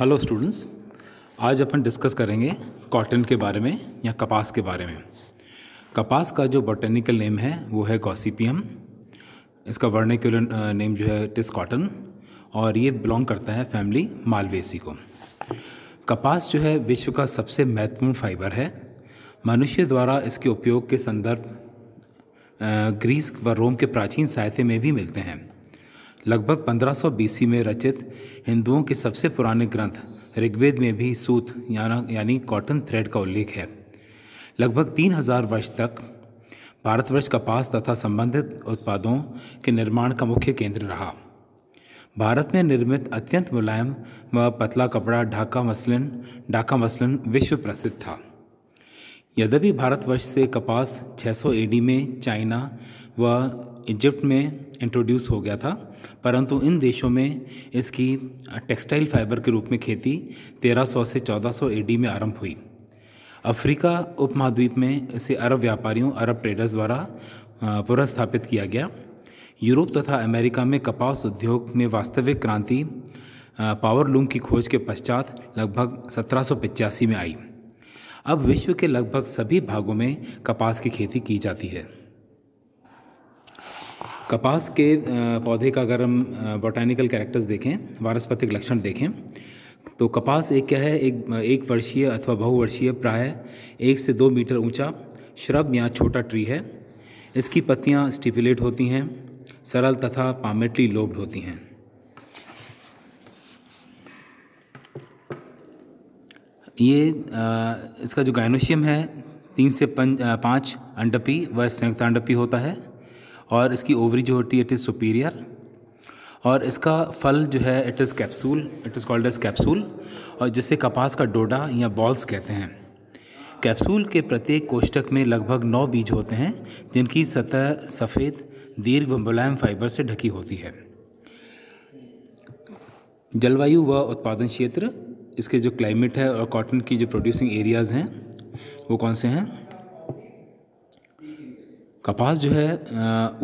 hello students आज अपन discuss करेंगे cotton के बारे में या कपास के बारे में कपास का जो बॉटेनिकल नेम है वो है गॉसिपियम इसका वर्णिकुलर नेम जो है टिस कॉटन और ये बिलोंग करता है फैमिली मालवेसी को कपास जो है विश्व का सबसे महत्वपूर्ण फाइबर है मनुष्य द्वारा इसके उपयोग के संदर्भ ग्रीस व रोम के प्राचीन साहित्य में भी मिलते हैं लगभग 1500 बीसी में रचित हिंदुओं के सबसे पुराने ग्रंथ ऋग्वेद में भी सूत यानी कॉटन थ्रेड का उल्लेख है लगभग 3000 वर्ष तक भारतवर्ष कपास तथा संबंधित उत्पादों के निर्माण का मुख्य केंद्र रहा भारत में निर्मित अत्यंत मुलायम व पतला कपड़ा ढाका मसलिन ढाका मसलिन विश्व प्रसिद्ध था यद्यपि भारतवर्ष से कपास 600 एडी में चाइना व इजिप्ट में इंट्रोड्यूस हो गया था परंतु इन देशों में इसकी टेक्सटाइल फाइबर के रूप में खेती 1300 से 1400 एडी में आरंभ हुई अफ्रीका उपमहाद्वीप में इसे अरब व्यापारियों अरब ट्रेडर्स द्वारा पुनर्स्थापित किया गया यूरोप तथा अमेरिका में कपास उद्योग में वास्तविक क्रांति पावर लूम की खोज के पश्चात लगभग सत्रह में आई अब विश्व के लगभग सभी भागों में कपास की खेती की जाती है कपास के पौधे का अगर हम बॉटैनिकल कैरेक्टर्स देखें वारस्पतिक लक्षण देखें तो कपास एक क्या है एक एक वर्षीय अथवा बहुवर्षीय प्राय एक से दो मीटर ऊंचा श्रब या छोटा ट्री है इसकी पत्तियां स्टिपुलेट होती हैं सरल तथा पामेट्री लोब्ड होती हैं ये इसका जो गायनोशियम है तीन से पाँच अंडपी व संयुक्त अंडपी होता है और इसकी ओवरी जो होती है इट इज़ सुपीरियर और इसका फल जो है it is capsule it is called as capsule और जिसे कपास का डोडा या बॉल्स कहते हैं कैप्सूल के प्रत्येक कोष्टक में लगभग नौ बीज होते हैं जिनकी सतह सफ़ेद दीर्घ मुलायम फाइबर से ढकी होती है जलवायु व उत्पादन क्षेत्र इसके जो क्लाइमेट है और कॉटन की जो प्रोड्यूसिंग एरियाज़ हैं वो कौन से हैं कपास जो है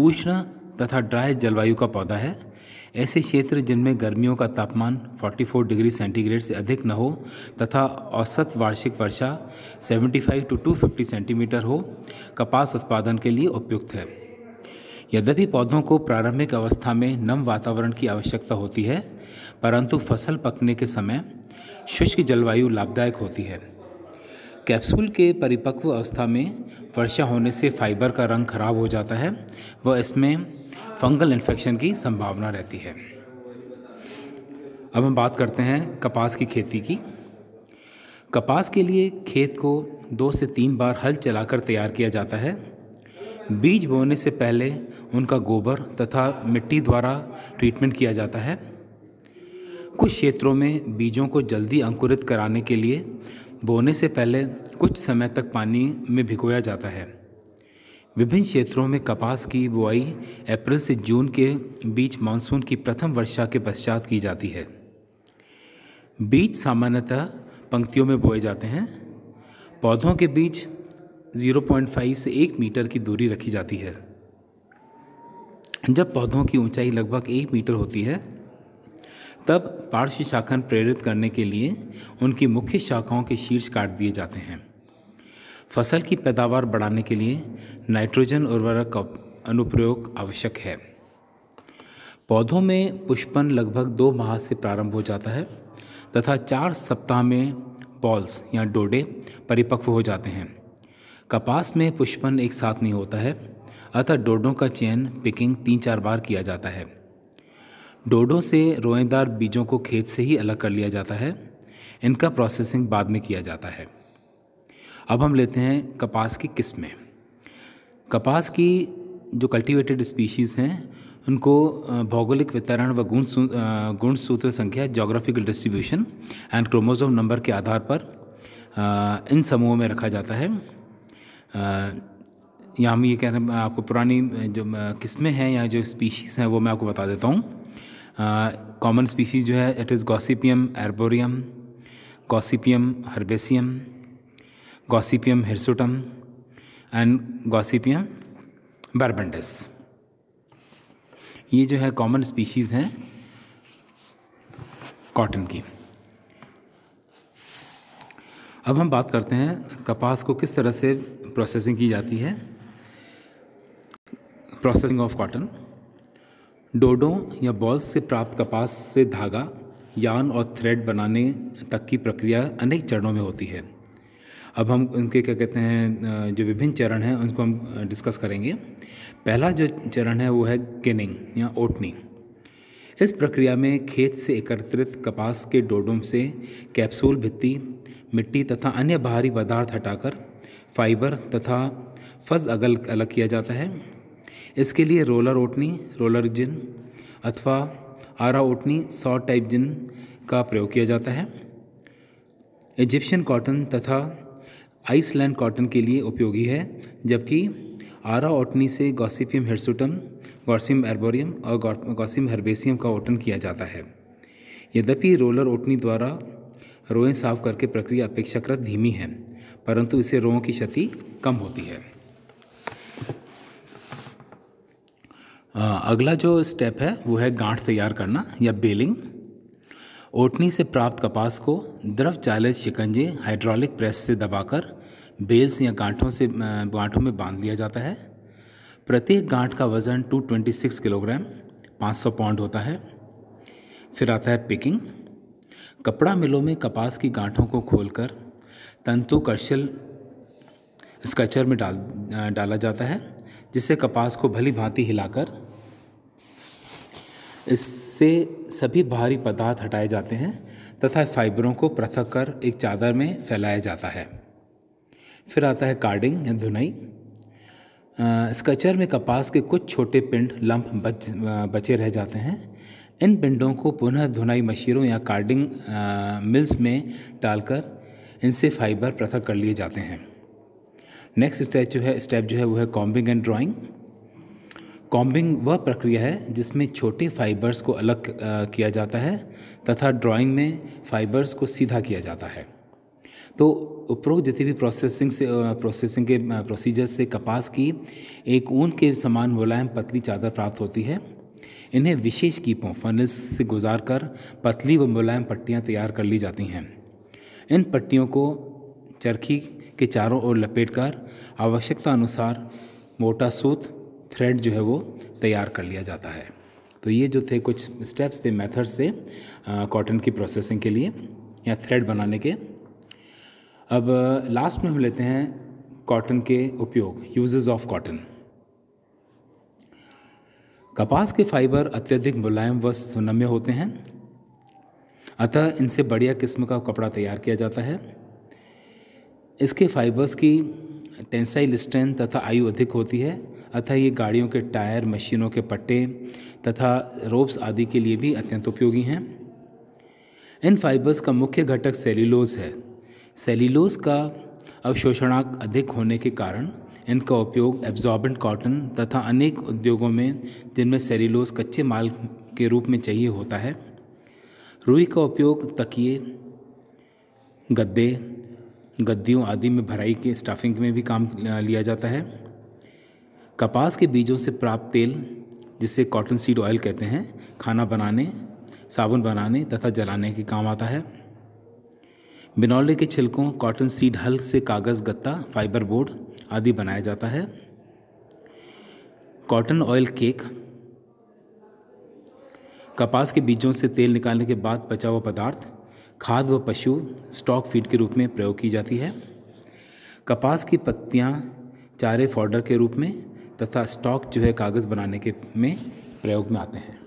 उष्ण तथा ड्राई जलवायु का पौधा है ऐसे क्षेत्र जिनमें गर्मियों का तापमान 44 डिग्री सेंटीग्रेड से अधिक न हो तथा औसत वार्षिक वर्षा 75 टू 250 सेंटीमीटर हो कपास उत्पादन के लिए उपयुक्त है यद्यपि पौधों को प्रारंभिक अवस्था में नम वातावरण की आवश्यकता होती है परंतु फसल पकने के समय शुष्क जलवायु लाभदायक होती है कैप्सूल के परिपक्व अवस्था में वर्षा होने से फाइबर का रंग खराब हो जाता है व इसमें फंगल इन्फेक्शन की संभावना रहती है अब हम बात करते हैं कपास की खेती की कपास के लिए खेत को दो से तीन बार हल चलाकर तैयार किया जाता है बीज बोने से पहले उनका गोबर तथा मिट्टी द्वारा ट्रीटमेंट किया जाता है कुछ क्षेत्रों में बीजों को जल्दी अंकुरित कराने के लिए बोने से पहले कुछ समय तक पानी में भिगोया जाता है विभिन्न क्षेत्रों में कपास की बुआई अप्रैल से जून के बीच मानसून की प्रथम वर्षा के पश्चात की जाती है बीज सामान्यतः पंक्तियों में बोए जाते हैं पौधों के बीच 0.5 से 1 मीटर की दूरी रखी जाती है जब पौधों की ऊंचाई लगभग एक मीटर होती है तब पारसी शाखन प्रेरित करने के लिए उनकी मुख्य शाखाओं के शीर्ष काट दिए जाते हैं फसल की पैदावार बढ़ाने के लिए नाइट्रोजन उर्वरक का अनुप्रयोग आवश्यक है पौधों में पुष्पन लगभग दो माह से प्रारंभ हो जाता है तथा चार सप्ताह में पॉल्स या डोडे परिपक्व हो जाते हैं कपास में पुष्पन एक साथ नहीं होता है अतः डोडों का चयन पिकिंग तीन चार बार किया जाता है डोडों से रोएदार बीजों को खेत से ही अलग कर लिया जाता है इनका प्रोसेसिंग बाद में किया जाता है अब हम लेते हैं कपास की किस्में कपास की जो कल्टीवेटेड स्पीशीज़ हैं उनको भौगोलिक वितरण व गुण गुण सूत्र संख्या geographical distribution and chromosome number के आधार पर इन समूहों में रखा जाता है या हम ये कह रहे हैं आपको पुरानी जो किस्में हैं या जो स्पीशीज़ हैं वो मैं आपको बता देता हूँ कॉमन uh, स्पीसीज जो है it is Gossypium arboreum Gossypium herbaceum Gossypium hirsutum and Gossypium barbadense ये जो है कॉमन स्पीशीज़ हैं कॉटन की अब हम बात करते हैं कपास को किस तरह से प्रोसेसिंग की जाती है प्रोसेसिंग ऑफ कॉटन डोडों या बॉल्स से प्राप्त कपास से धागा यान और थ्रेड बनाने तक की प्रक्रिया अनेक चरणों में होती है अब हम उनके क्या कहते हैं जो विभिन्न चरण हैं उनको हम डिस्कस करेंगे पहला जो चरण है वो है गेनिंग या ओटनी इस प्रक्रिया में खेत से एकत्रित कपास के डोडों से कैप्सूल भित्ति मिट्टी तथा अन्य बाहरी पदार्थ हटाकर फाइबर तथा फज अगल अलग किया जाता है इसके लिए रोलर ओटनी रोलर जिन अथवा आरा ओटनी सॉट टाइप जिन का प्रयोग किया जाता है इजिप्शियन कॉटन तथा आइसलैंड कॉटन के लिए उपयोगी है जबकि आरा ओटनी से गॉसिपियम हिरसुटम गॉसिम एर्बोरियम और गॉसिम हर्बेसियम का ओटन किया जाता है यद्यपि रोलर ओटनी द्वारा रोएं साफ करके प्रक्रिया अपेक्षाकृत धीमी है परंतु इससे रों की क्षति कम होती है अगला जो स्टेप है वो है गांठ तैयार करना या बेलिंग ओटनी से प्राप्त कपास को द्रव चालित शिकंजे हाइड्रोलिक प्रेस से दबाकर बेल्स या गांठों से गांठों में बांध लिया जाता है प्रत्येक गांठ का वज़न 226 किलोग्राम 500 पाउंड होता है फिर आता है पिकिंग कपड़ा मिलों में कपास की गांठों को खोलकर तंतु कर्शल स्कचर में डाल डाला जाता है जिससे कपास को भली भांति हिलाकर इससे सभी बाहरी पदार्थ हटाए जाते हैं तथा फाइबरों को पृथक कर एक चादर में फैलाया जाता है फिर आता है कार्डिंग या धुनाई स्कचर में कपास के कुछ छोटे पिंड लंप बच बचे रह जाते हैं इन पिंडों को पुनः धुनाई मशीनों या कार्डिंग मिल्स में डालकर इनसे फाइबर पृथक कर लिए जाते हैं नेक्स्ट स्टेप जो है स्टेप जो है वो है कॉम्बिंग एंड ड्राइंग कॉम्बिंग वह प्रक्रिया है जिसमें छोटे फाइबर्स को अलग किया जाता है तथा ड्राइंग में फाइबर्स को सीधा किया जाता है तो उपरोक्त जितनी भी प्रोसेसिंग से प्रोसेसिंग के प्रोसीजर से कपास की एक ऊन के समान मुलायम पतली चादर प्राप्त होती है इन्हें विशेष कीपों फर्नेस से गुजार कर पतली व मुलायम पट्टियाँ तैयार कर ली जाती हैं इन पट्टियों को चरखी के चारों ओर लपेटकर आवश्यकता अनुसार मोटा सूत थ्रेड जो है वो तैयार कर लिया जाता है तो ये जो थे कुछ स्टेप्स थे मेथड से कॉटन की प्रोसेसिंग के लिए या थ्रेड बनाने के अब लास्ट में हम लेते हैं कॉटन के उपयोग यूजेस ऑफ कॉटन कपास के फाइबर अत्यधिक मुलायम व सुनम्य होते हैं अतः इनसे बढ़िया किस्म का कपड़ा तैयार किया जाता है इसके फाइबर्स की टेंसाइल स्ट्रेंथ तथा आयु अधिक होती है अतः ये गाड़ियों के टायर मशीनों के पट्टे तथा रोप्स आदि के लिए भी अत्यंत उपयोगी हैं इन फाइबर्स का मुख्य घटक सेल्यूलोज है सेल्यूलोज का अवशोषणाक अधिक होने के कारण इनका उपयोग एब्जॉर्बेंट कॉटन तथा अनेक उद्योगों में जिनमें सेल्यूलोज कच्चे माल के रूप में चाहिए होता है रुई का उपयोग तकिए गद्दे गद्दियों आदि में भराई के स्टफिंग में भी काम लिया जाता है कपास के बीजों से प्राप्त तेल जिसे कॉटन सीड ऑयल कहते हैं खाना बनाने साबुन बनाने तथा जलाने के काम आता है बिनौले के छिलकों कॉटन सीड हल से कागज़ गत्ता फाइबर बोर्ड आदि बनाया जाता है कॉटन ऑयल केक कपास के बीजों से तेल निकालने के बाद बचा हुआ पदार्थ खाद व पशु स्टॉक फीड के रूप में प्रयोग की जाती है कपास की पत्तियाँ चारे फॉर्डर के रूप में तथा स्टॉक जो है कागज़ बनाने के में प्रयोग में आते हैं